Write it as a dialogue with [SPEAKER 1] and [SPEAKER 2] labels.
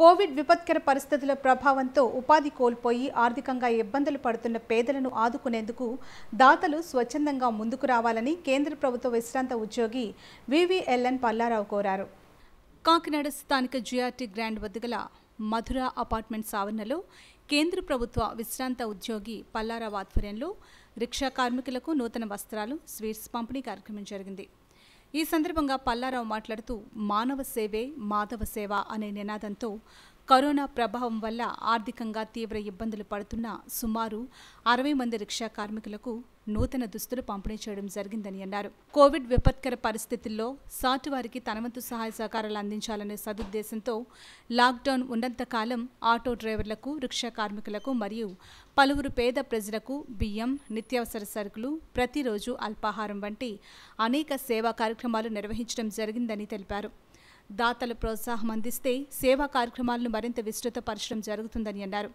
[SPEAKER 1] Covid విపత్కర పరిస్థితుల ప్రభావంతో ఉపాధి కోల్పోయి ఆర్థికంగా ఇబ్బందులు పడుతున్న పేదలను ఆదుకునేందుకు దాతలు స్వచ్ఛందంగా ముందుకు రావాలని కేంద్ర ప్రభుత్వ విశ్రాంత ఉద్యోగి వివిఎల్ఎన్ పల్లారావు కోరారు కాకినాడ స్థానిక జిఆర్టీ గ్రాండ్ వద్ద గల మధుర అపార్ట్మెంట్స్ ఆవరణలో కేంద్ర ప్రభుత్వ విశ్రాంత ఉద్యోగి పల్లారావు ఆధ్వర్యంలో రిక్షా కార్మికులకు నూతన వస్త్రాలు స్వీట్స్ పంపిణీ కార్యక్రమం జరిగింది ఈ సందర్భంగా పల్లారావు మాట్లాడుతూ మానవ సేవే మాధవ సేవ అనే నినాదంతో కరోనా ప్రభావం వల్ల ఆర్థికంగా తీవ్ర ఇబ్బందులు పడుతున్న సుమారు అరవై మంది రిక్షా కార్మికులకు నూతన దుస్తులు పంపిణీ చేయడం జరిగిందని అన్నారు కోవిడ్ విపత్కర పరిస్థితుల్లో వారికి తనవంతు సహాయ సహకారాలు అందించాలనే సదుద్దేశంతో లాక్డౌన్ ఉన్నంత కాలం ఆటో డ్రైవర్లకు రిక్షా కార్మికులకు మరియు పలువురు పేద ప్రజలకు బియ్యం నిత్యావసర సరుకులు ప్రతిరోజు అల్పాహారం వంటి అనేక సేవా కార్యక్రమాలు నిర్వహించడం జరిగిందని తెలిపారు దాతల ప్రోత్సాహం అందిస్తే సేవా కార్యక్రమాలను మరింత విస్తృతపరచడం జరుగుతుందని అన్నారు